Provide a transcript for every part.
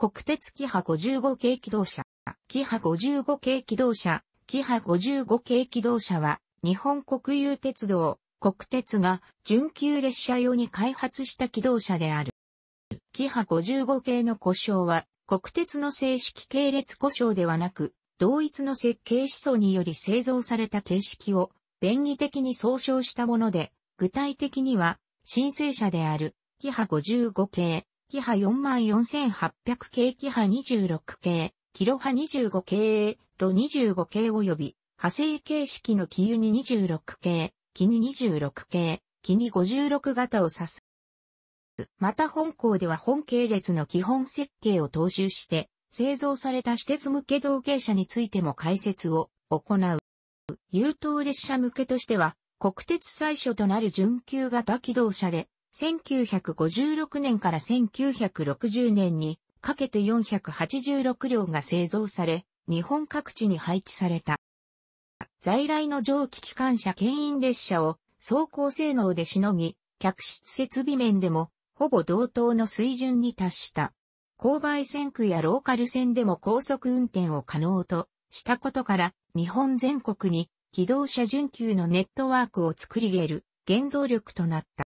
国鉄キハ55系機動車、キハ55系機動車、キハ55系機動車は、日本国有鉄道、国鉄が、準急列車用に開発した機動車である。キハ55系の故障は、国鉄の正式系列故障ではなく、同一の設計思想により製造された形式を、便宜的に総称したもので、具体的には、申請者である、キハ55系、キハ44800系、キハ26系、キロハ25系、ロ25系及び、派生形式のキユに26系、キに26系、キに56型を指す。また本校では本系列の基本設計を踏襲して、製造された私鉄向け同型車についても解説を行う。優等列車向けとしては、国鉄最初となる準急型機動車で、1956年から1960年にかけて486両が製造され、日本各地に配置された。在来の蒸気機関車牽引列車を走行性能でしのぎ、客室設備面でもほぼ同等の水準に達した。勾配線区やローカル線でも高速運転を可能としたことから、日本全国に機動車準急のネットワークを作り得る原動力となった。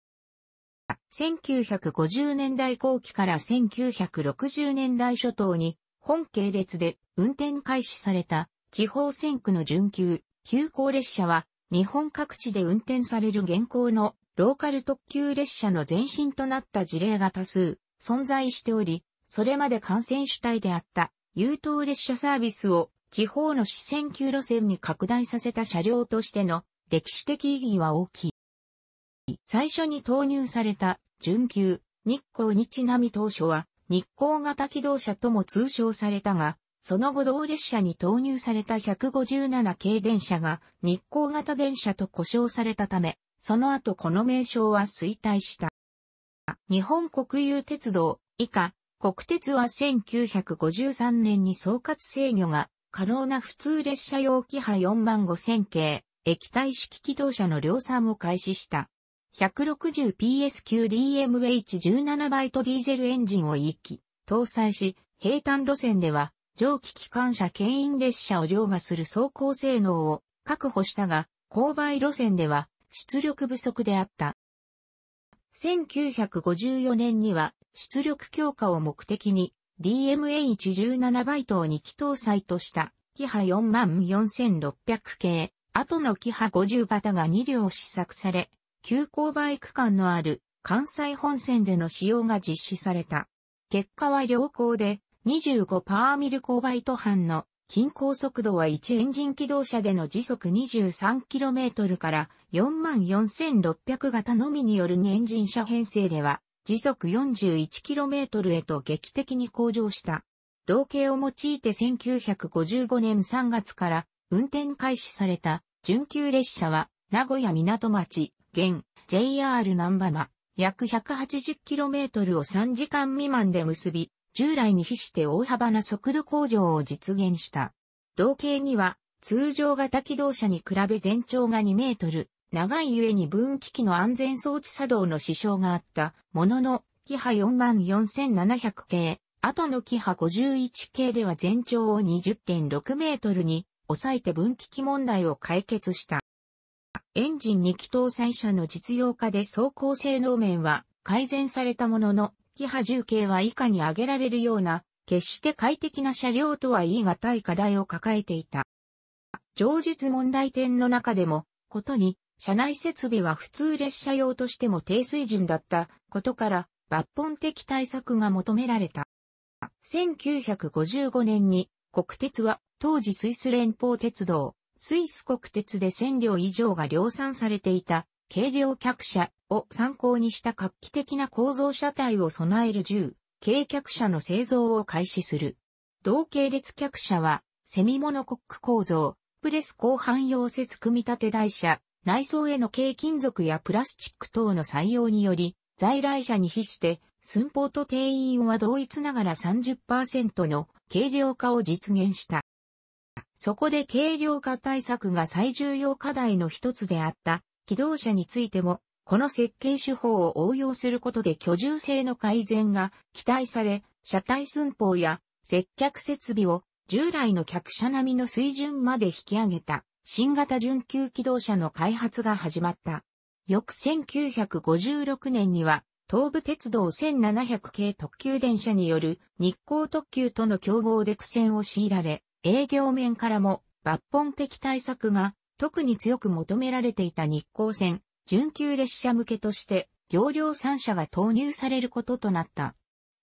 1950年代後期から1960年代初頭に、本系列で運転開始された地方線区の準急、急行列車は、日本各地で運転される現行のローカル特急列車の前身となった事例が多数存在しており、それまで感染主体であった優等列車サービスを地方の四線級路線に拡大させた車両としての歴史的意義は大きい。最初に投入された、準急、日光日ちなみ当初は、日光型機動車とも通称されたが、その後同列車に投入された157系電車が日光型電車と呼称されたため、その後この名称は衰退した。日本国有鉄道以下、国鉄は1953年に総括制御が可能な普通列車用機派4万5000系液体式機動車の量産を開始した。160PSQDMH17 バイトディーゼルエンジンを1機搭載し、平坦路線では蒸気機関車牽引列車を凌駕する走行性能を確保したが、勾配路線では出力不足であった。1954年には出力強化を目的に DMH17 バイトを2機搭載としたキハ44600系、後のキハ50型が2両試作され、急勾配区間のある関西本線での使用が実施された。結果は良好で25パーミル勾配ト半の均衡速度は1エンジン機動車での時速 23km から44600型のみによる2エンジン車編成では時速 41km へと劇的に向上した。同型を用いて1955年3月から運転開始された準急列車は名古屋港町現 JR 南波間、約 180km を3時間未満で結び、従来に比して大幅な速度向上を実現した。同型には、通常型機動車に比べ全長が2メートル、長いゆえに分岐器の安全装置作動の支障があった、ものの、キハ44700系、後のキハ51系では全長を20.6メートルに抑えて分岐器問題を解決した。エンジン2気搭載車の実用化で走行性能面は改善されたものの、キハ10系は以下に挙げられるような、決して快適な車両とは言い難い課題を抱えていた。上述問題点の中でも、ことに、車内設備は普通列車用としても低水準だったことから、抜本的対策が求められた。1955年に国鉄は当時スイス連邦鉄道スイス国鉄で1000両以上が量産されていた軽量客車を参考にした画期的な構造車体を備える1軽客車の製造を開始する。同系列客車は、セミモノコック構造、プレス後半溶接組み立て台車、内装への軽金属やプラスチック等の採用により、在来車に比して、寸法と定員は同一ながら30%の軽量化を実現した。そこで軽量化対策が最重要課題の一つであった機動車についても、この設計手法を応用することで居住性の改善が期待され、車体寸法や接客設備を従来の客車並みの水準まで引き上げた新型準急機動車の開発が始まった。翌1956年には東武鉄道1700系特急電車による日光特急との競合で苦戦を強いられ、営業面からも抜本的対策が特に強く求められていた日光線、準急列車向けとして、業量3社が投入されることとなった。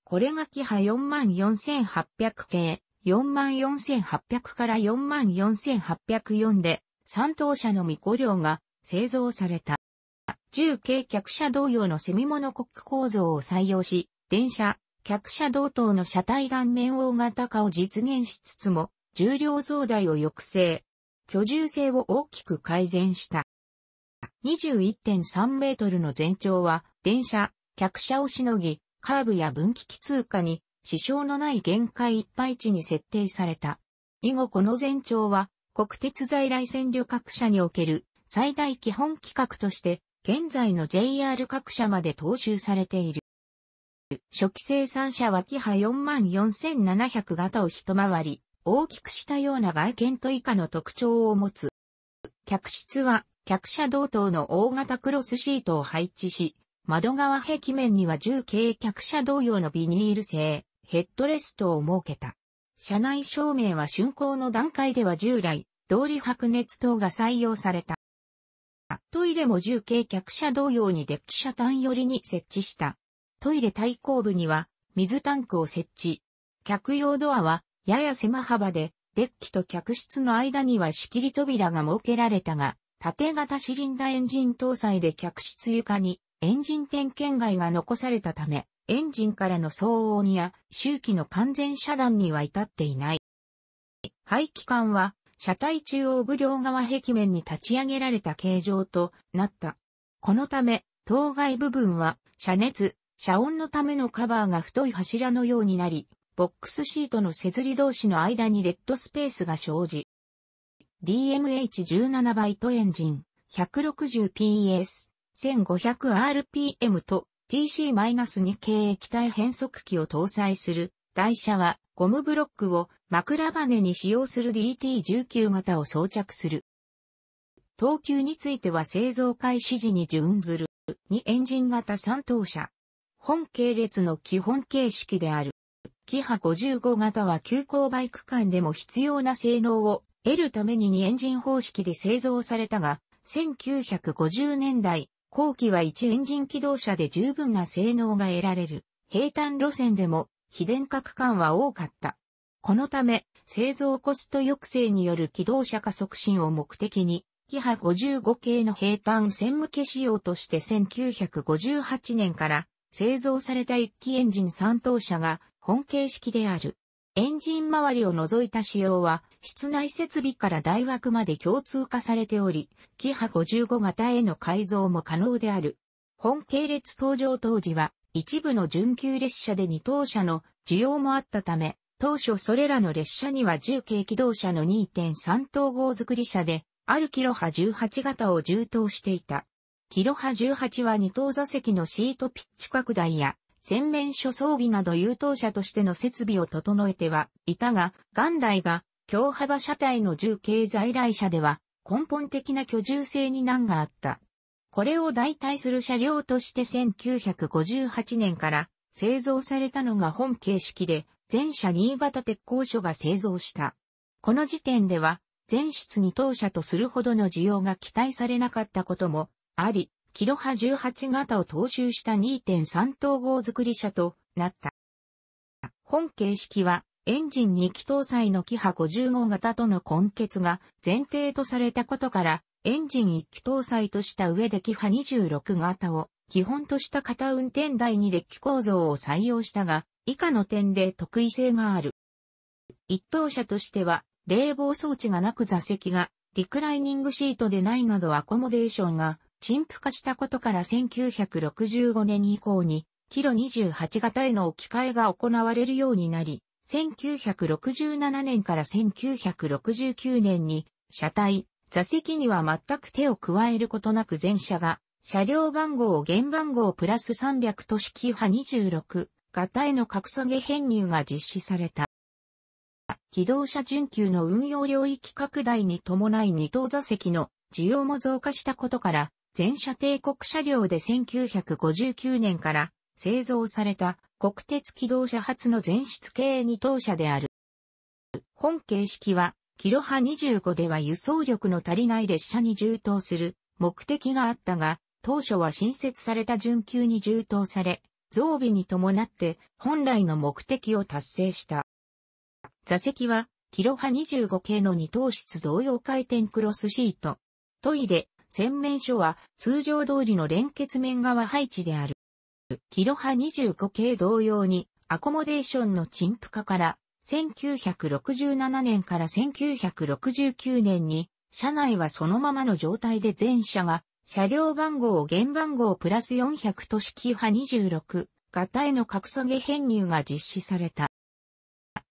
これがキハ44800系、44800から44804で、3等車のみ5量が製造された。10系客車同様のセミモノコック構造を採用し、電車、客車同等の車体断面大型化を実現しつつも、重量増大を抑制、居住性を大きく改善した。21.3メートルの全長は、電車、客車をしのぎ、カーブや分岐器通過に、支障のない限界いっぱい値に設定された。以後この全長は、国鉄在来線旅客車における最大基本規格として、現在の JR 各社まで踏襲されている。初期生産車はキハ44,700型を一回り、大きくしたような外見と以下の特徴を持つ。客室は客車同等の大型クロスシートを配置し、窓側壁面には重軽客車同様のビニール製ヘッドレストを設けた。車内照明は竣工の段階では従来、通り白熱灯が採用された。トイレも重軽客車同様にデッキ車単寄りに設置した。トイレ対抗部には水タンクを設置。客用ドアはやや狭幅で、デッキと客室の間には仕切り扉が設けられたが、縦型シリンダエンジン搭載で客室床にエンジン点検外が残されたため、エンジンからの騒音や周期の完全遮断には至っていない。排気管は車体中央部両側壁面に立ち上げられた形状となった。このため、当該部分は遮熱、遮音のためのカバーが太い柱のようになり、ボックスシートの削り同士の間にレッドスペースが生じ、DMH17 バイトエンジン、160PS、1500rpm と TC-2 系液体変速機を搭載する台車はゴムブロックを枕羽に使用する DT19 型を装着する。等級については製造開始時に準ずる2エンジン型3等車。本系列の基本形式である。キハ55型は急行バイク間でも必要な性能を得るために2エンジン方式で製造されたが、1950年代後期は1エンジン機動車で十分な性能が得られる平坦路線でも非電化区間は多かった。このため、製造コスト抑制による機動車化促進を目的に、キハ55系の平坦線向け仕様として1958年から製造された1機エンジン3等車が本形式である。エンジン周りを除いた仕様は、室内設備から大枠まで共通化されており、キハ55型への改造も可能である。本系列登場当時は、一部の準急列車で2等車の需要もあったため、当初それらの列車には重軽機動車の2.3等号作り車で、あるキロハ18型を充当していた。キロハ18は2等座席のシートピッチ拡大や、洗面所装備など優等者としての設備を整えてはいたが、元来が強幅車体の重軽在来車では根本的な居住性に難があった。これを代替する車両として1958年から製造されたのが本形式で、全車新潟鉄工所が製造した。この時点では、全室に当社とするほどの需要が期待されなかったこともあり、キロハ18型を踏襲した2.3統合作り車となった。本形式はエンジン2機搭載のキハ55型との根結が前提とされたことから、エンジン1機搭載とした上でキハ26型を基本とした型運転台にデッキ構造を採用したが、以下の点で特異性がある。一等車としては、冷房装置がなく座席がリクライニングシートでないなどアコモデーションが陳腐化したことから1965年以降に、キロ28型への置き換えが行われるようになり、1967年から1969年に、車体、座席には全く手を加えることなく全車が、車両番号を原番号プラス300都市規波26型への格下げ編入が実施された。機動車準急の運用領域拡大に伴い二等座席の需要も増加したことから、全車帝国車両で1959年から製造された国鉄機動車初の全室系二等車である。本形式は、キロハ25では輸送力の足りない列車に充当する目的があったが、当初は新設された準急に充当され、増備に伴って本来の目的を達成した。座席は、キロハ25系の2等室同様回転クロスシート、トイレ、洗面所は通常通りの連結面側配置である。キロハ25系同様に、アコモデーションの陳腐化から、1967年から1969年に、車内はそのままの状態で全車が、車両番号を原番号プラス400都市キハ26型への格下げ編入が実施された。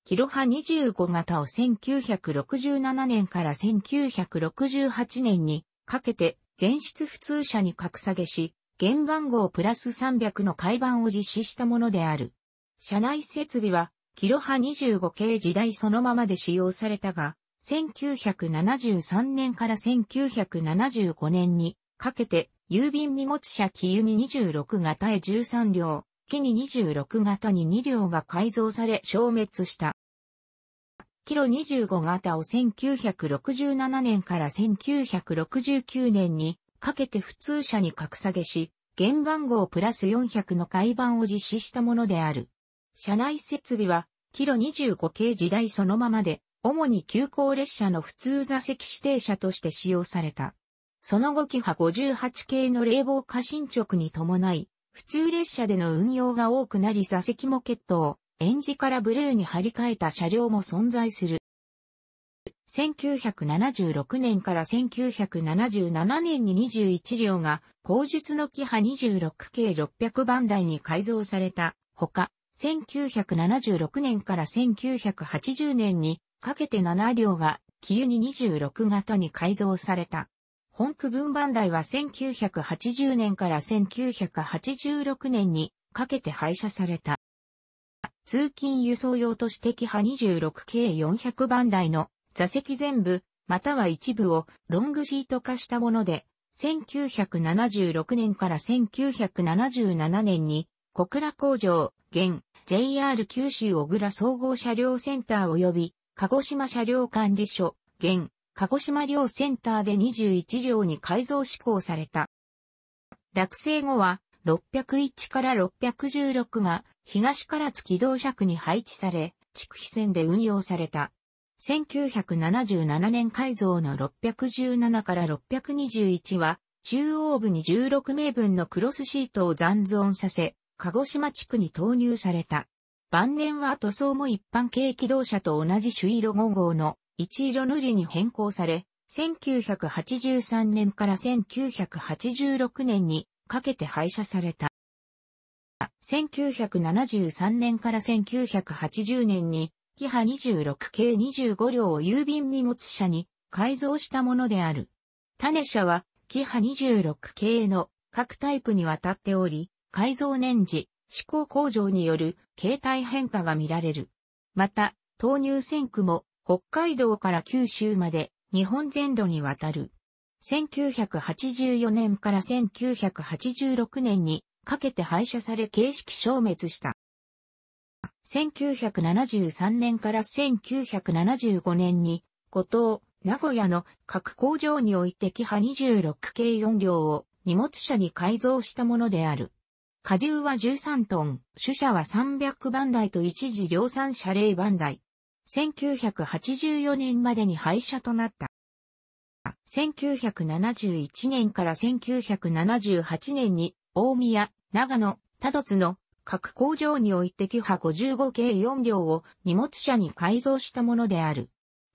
キロハ25型を1967年から1968年にかけて、全室普通車に格下げし、原番号プラス300の改版を実施したものである。車内設備は、キロ波25系時代そのままで使用されたが、1973年から1975年にかけて、郵便荷物車機油に26型へ13両、機に26型に2両が改造され消滅した。キロ25型を1967年から1969年にかけて普通車に格下げし、原番号プラス400の改版を実施したものである。車内設備は、キロ25系時代そのままで、主に急行列車の普通座席指定車として使用された。その後、キハ58系の冷房化進捗に伴い、普通列車での運用が多くなり座席も決闘。エンジからブルーに張り替えた車両も存在する。1976年から1977年に21両が、後述のキハ26系600番台に改造された、ほか、1976年から1980年にかけて7両が、キユに26型に改造された。本区分番台は1980年から1986年にかけて廃車された。通勤輸送用と市的派26 k 400番台の座席全部、または一部をロングシート化したもので、1976年から1977年に小倉工場、現 JR 九州小倉総合車両センター及び鹿児島車両管理所、現鹿児島両センターで21両に改造施行された。落成後は601から616が東唐津機動尺に配置され、地区非線で運用された。1977年改造の617から621は、中央部に16名分のクロスシートを残存させ、鹿児島地区に投入された。晩年は塗装も一般軽機動車と同じ朱色5号の一色塗りに変更され、1983年から1986年にかけて廃車された。1973年から1980年に、キハ26系25両を郵便荷物車に改造したものである。種車は、キハ26系の各タイプにわたっており、改造年次、試行工場による形態変化が見られる。また、投入線区も北海道から九州まで日本全土にわたる。1984年から1986年にかけて廃車され形式消滅した。1973年から1975年に、後藤、名古屋の各工場においてキハ26系4両を荷物車に改造したものである。荷重は13トン、主車は300番台と一時量産車0番台。1984年までに廃車となった。1971年から1978年に、大宮、長野、多度津の各工場においてキハ55系4両を荷物車に改造したものである。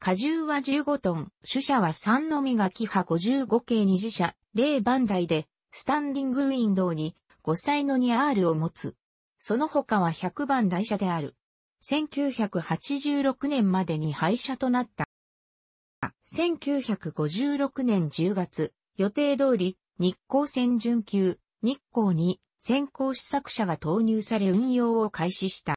荷重は15トン、主車は3のみがキハ55系2次車、0番台で、スタンディングウィンドウに5歳の 2R を持つ。その他は100番台車である。1986年までに廃車となった。1956年10月、予定通り、日光線準急、日光に先行試作車が投入され運用を開始した。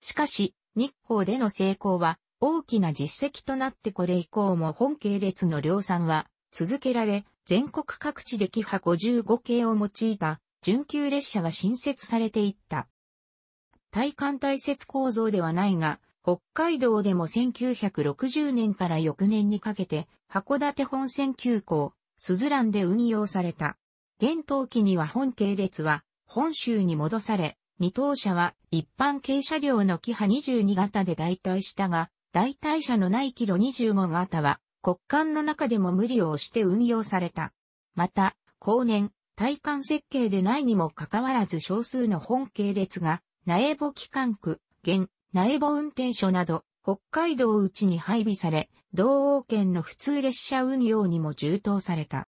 しかし、日光での成功は大きな実績となってこれ以降も本系列の量産は続けられ、全国各地でキハ55系を用いた準急列車が新設されていった。体幹体節構造ではないが、北海道でも1960年から翌年にかけて、函館本線急行、スズランで運用された。現当期には本系列は、本州に戻され、二等車は一般軽車両のキハ22型で代替したが、代替車のないキロ25型は、国間の中でも無理をして運用された。また、後年、体感設計でないにもかかわらず少数の本系列が、苗穂機関区、現、苗場運転所など、北海道内に配備され、道央圏の普通列車運用にも充当された。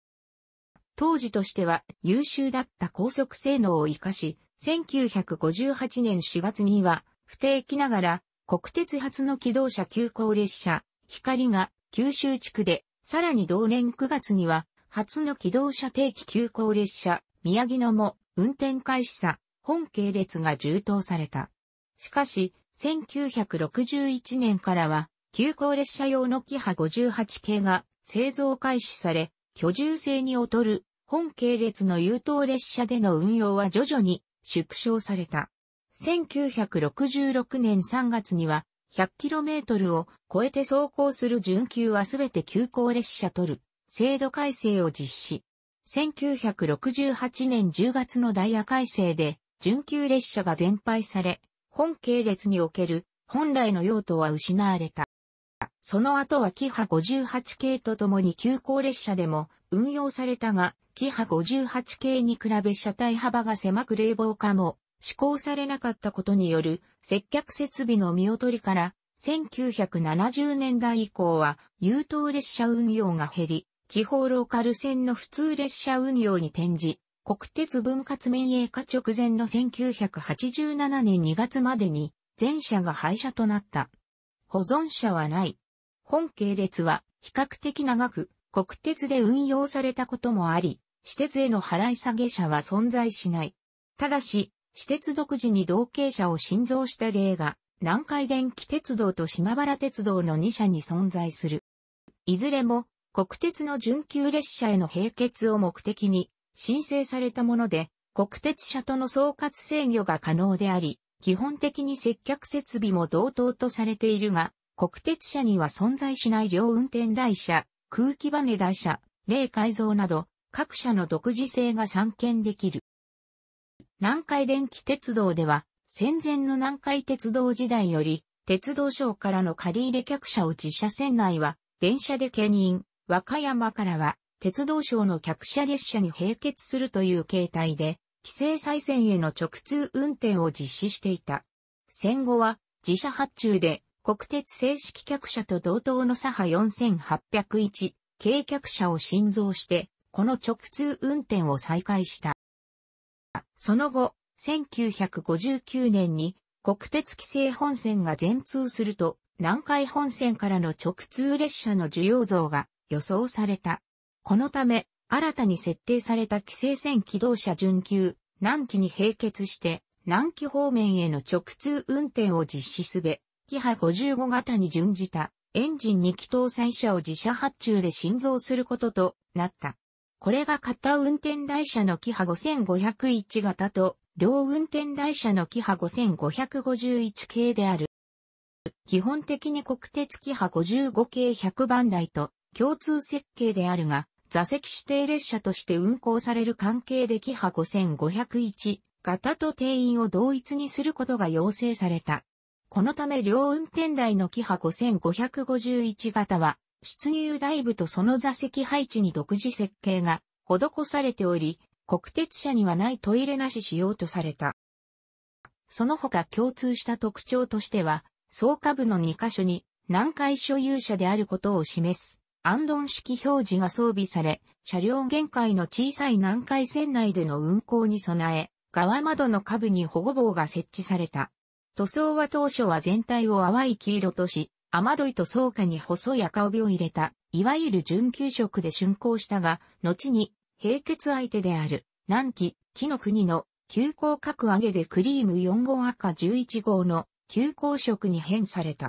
当時としては優秀だった高速性能を活かし、1958年4月には不定期ながら国鉄初の機動車急行列車、光が九州地区で、さらに同年9月には初の機動車定期急行列車、宮城野も運転開始さ、本系列が充当された。しかし、1961年からは、急行列車用のキハ58系が製造開始され、居住性に劣る本系列の優等列車での運用は徐々に縮小された。1966年3月には 100km を超えて走行する準急はすべて急行列車取る制度改正を実施。1968年10月のダイヤ改正で準急列車が全廃され、本系列における本来の用途は失われた。その後はキハ58系とともに急行列車でも運用されたが、キハ58系に比べ車体幅が狭く冷房化も施行されなかったことによる接客設備の見劣りから、1970年代以降は優等列車運用が減り、地方ローカル線の普通列車運用に転じ、国鉄分割民営化直前の1987年2月までに、全社が廃車となった。保存車はない。本系列は比較的長く国鉄で運用されたこともあり、私鉄への払い下げ車は存在しない。ただし、私鉄独自に同系車を新造した例が、南海電気鉄道と島原鉄道の2社に存在する。いずれも、国鉄の準急列車への並結を目的に、申請されたもので、国鉄車との総括制御が可能であり、基本的に接客設備も同等とされているが、国鉄車には存在しない両運転台車、空気バネ台車、霊改造など、各社の独自性が散見できる。南海電気鉄道では、戦前の南海鉄道時代より、鉄道省からの借入客車を自車線内は、電車で兼任、和歌山からは鉄道省の客車列車に並結するという形態で、規制再線への直通運転を実施していた。戦後は自社発注で国鉄正式客車と同等の左派4801、軽客車を新造して、この直通運転を再開した。その後、1959年に国鉄規制本線が全通すると、南海本線からの直通列車の需要増が予想された。このため、新たに設定された規制線機動車準急、南紀に並結して、南紀方面への直通運転を実施すべ、キハ55型に準じたエンジン2気搭載車を自社発注で新造することとなった。これが片運転台車のキハ5501型と、両運転台車のキハ5551系である。基本的に国鉄キハ55系100番台と共通設計であるが、座席指定列車として運行される関係でキハ5501型と定員を同一にすることが要請された。このため両運転台のキハ5551型は出入台部とその座席配置に独自設計が施されており、国鉄車にはないトイレなし仕様とされた。その他共通した特徴としては、総下部の2箇所に南海所有者であることを示すアンドン式表示が装備され、車両限界の小さい南海線内での運行に備え、側窓の下部に保護棒が設置された。塗装は当初は全体を淡い黄色とし、雨どいと倉下に細い赤帯を入れた、いわゆる準給食で竣工したが、後に、閉結相手である、南紀、木の国の、急行格上げでクリーム4号赤11号の、急行色に変された。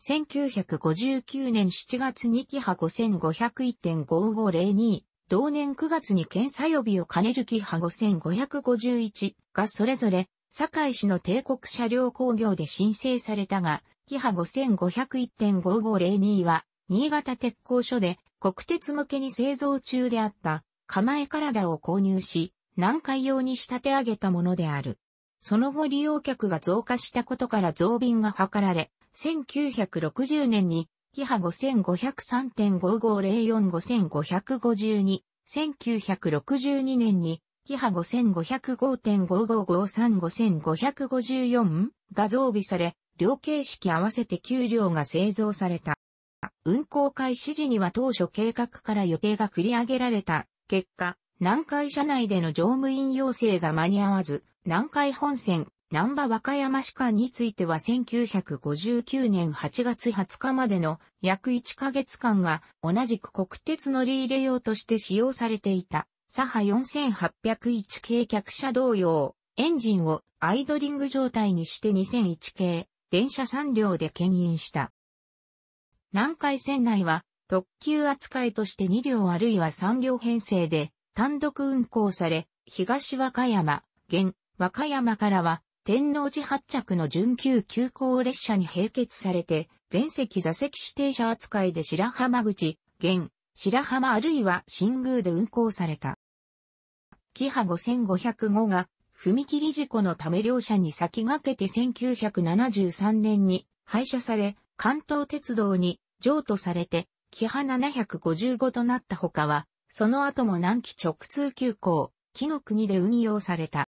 1959年7月にキハ5501.5502、同年9月に検査予備を兼ねるキハ5551がそれぞれ、堺市の帝国車両工業で申請されたが、キハ5501.5502は、新潟鉄工所で国鉄向けに製造中であった構え体を購入し、南海用に仕立て上げたものである。その後利用客が増加したことから増便が図られ、1960年に、キハ5503.55045552、1962年に、キハ5505.55535554が増備され、両形式合わせて9両が製造された。運行開始時には当初計画から予定が繰り上げられた結果、南海社内での乗務員要請が間に合わず、南海本線、南波和歌山市間については1959年8月20日までの約1ヶ月間が同じく国鉄乗り入れ用として使用されていた。サハ4801系客車同様、エンジンをアイドリング状態にして2001系、電車3両で牽引した。南海線内は特急扱いとして2両あるいは3両編成で単独運行され、東和歌山、現、和歌山からは天王寺発着の準急急行列車に併結されて、全席座席指定車扱いで白浜口、現、白浜あるいは新宮で運行された。キハ5505が、踏切事故のため両者に先駆けて1973年に廃車され、関東鉄道に譲渡されて、キハ755となった他は、その後も南紀直通急行、木の国で運用された。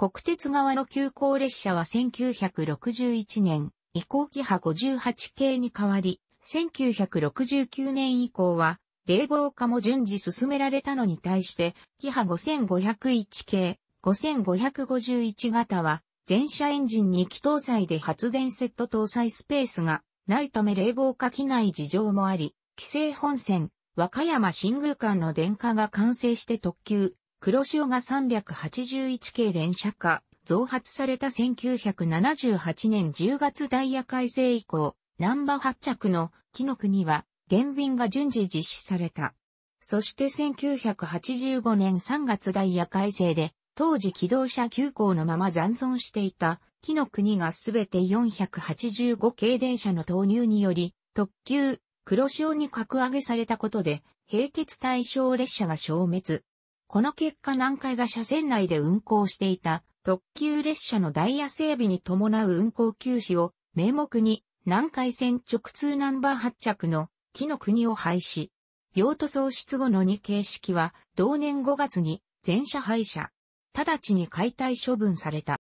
国鉄側の急行列車は1961年、移行機派58系に変わり、1969年以降は、冷房化も順次進められたのに対して、キハ5501系、5551型は、全車エンジン2機搭載で発電セット搭載スペースがないため冷房化機内事情もあり、規制本線、和歌山新宮間の電化が完成して特急、黒潮が381系電車化、増発された1978年10月ダイヤ改正以降、ナンバ発着の木の国は、減便が順次実施された。そして1985年3月ダイヤ改正で、当時機動車急行のまま残存していた、木の国がすべて485系電車の投入により、特急、黒潮に格上げされたことで、並結対象列車が消滅、この結果南海が車線内で運行していた特急列車のダイヤ整備に伴う運行休止を名目に南海線直通ナンバー発着の木の国を廃止。用途喪失後の2形式は同年5月に全車廃車。直ちに解体処分された。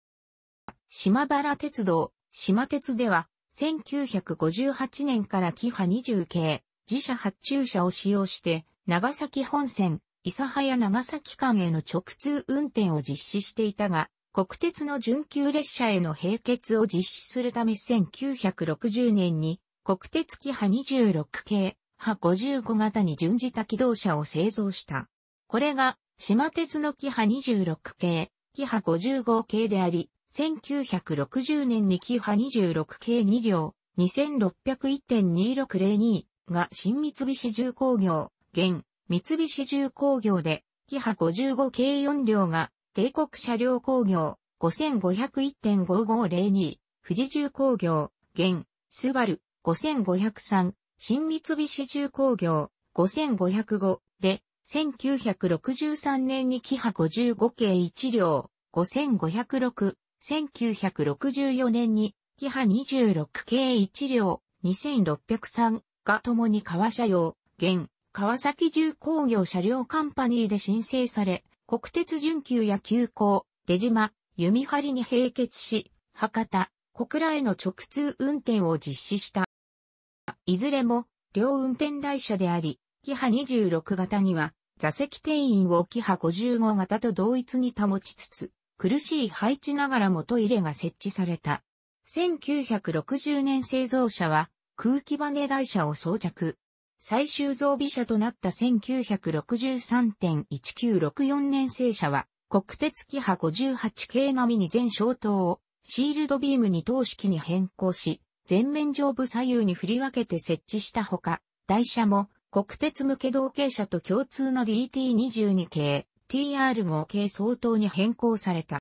島原鉄道、島鉄では1958年から木波20系、自社発注車を使用して長崎本線、諫早長崎間への直通運転を実施していたが、国鉄の準急列車への並結を実施するため1960年に国鉄機派26系、派55型に準じた機動車を製造した。これが、島鉄の機派26系、機派55系であり、1960年に機派26系2両、2601.2602が新三菱重工業、現、三菱重工業で、キハ55系4両が、帝国車両工業、5501.5502、富士重工業、現、スバル、5503、新三菱重工業、5505で、1963年にキハ55系1両、5506、1964年にキハ26系1両、2603が共に川車用、現、川崎重工業車両カンパニーで申請され、国鉄準急や急行、出島、弓張に併結し、博多、小倉への直通運転を実施した。いずれも、両運転台車であり、キハ26型には、座席定員をキハ55型と同一に保ちつつ、苦しい配置ながらもトイレが設置された。1960年製造車は、空気バネ台車を装着。最終増備車となった1963.1964年製車は、国鉄機ハ58系並みに全消灯をシールドビーム二等式に変更し、全面上部左右に振り分けて設置したほか、台車も国鉄向け同型車と共通の DT22 系 TR5 系相当に変更された。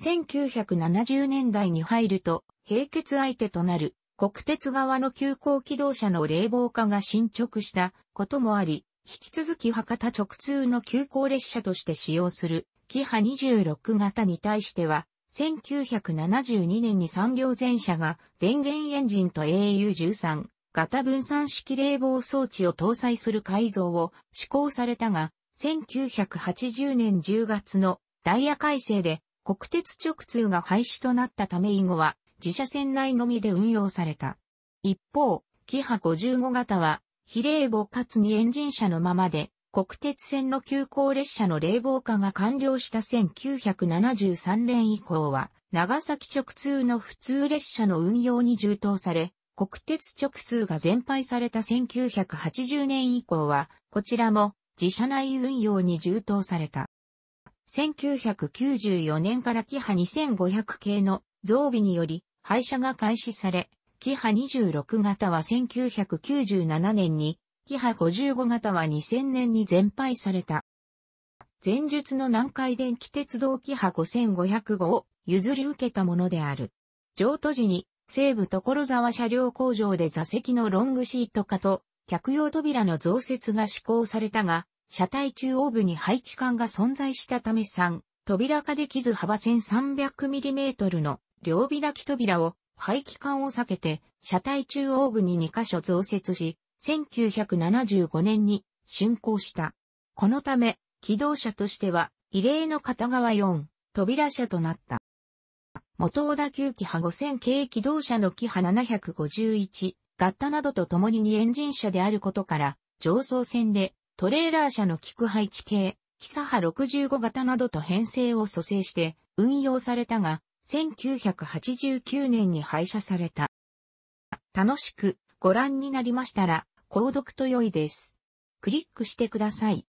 1970年代に入ると、並結相手となる国鉄側の急行機動車の冷房化が進捗したこともあり、引き続き博多直通の急行列車として使用する、キハ26型に対しては、1972年に3両全車が電源エンジンと AU13 型分散式冷房装置を搭載する改造を施行されたが、1980年10月のダイヤ改正で国鉄直通が廃止となったため以後は自社船内のみで運用された。一方、キハ55型は、非冷房かつにエンジン車のままで、国鉄線の急行列車の冷房化が完了した1973年以降は、長崎直通の普通列車の運用に充当され、国鉄直通が全廃された1980年以降は、こちらも自社内運用に充当された。1994年からキハ2500系の増備により、廃車が開始され、キハ26型は1997年に、キハ55型は2000年に全廃された。前述の南海電気鉄道キハ5500号を譲り受けたものである。譲渡時に西武所沢車両工場で座席のロングシート化と客用扉の増設が施行されたが、車体中央部に排気管が存在したため3、扉化できず幅 1300mm の両開き扉を排気管を避けて車体中央部に2箇所増設し、1975年に竣工した。このため、機動車としては異例の片側4扉車となった。元小田急機派5000系機動車の機派751、ガッタなどと共に2エンジン車であることから、上層線でトレーラー車の菊配置系、キサハ65型などと編成を蘇生して運用されたが、1989年に廃車された。楽しくご覧になりましたら、購読と良いです。クリックしてください。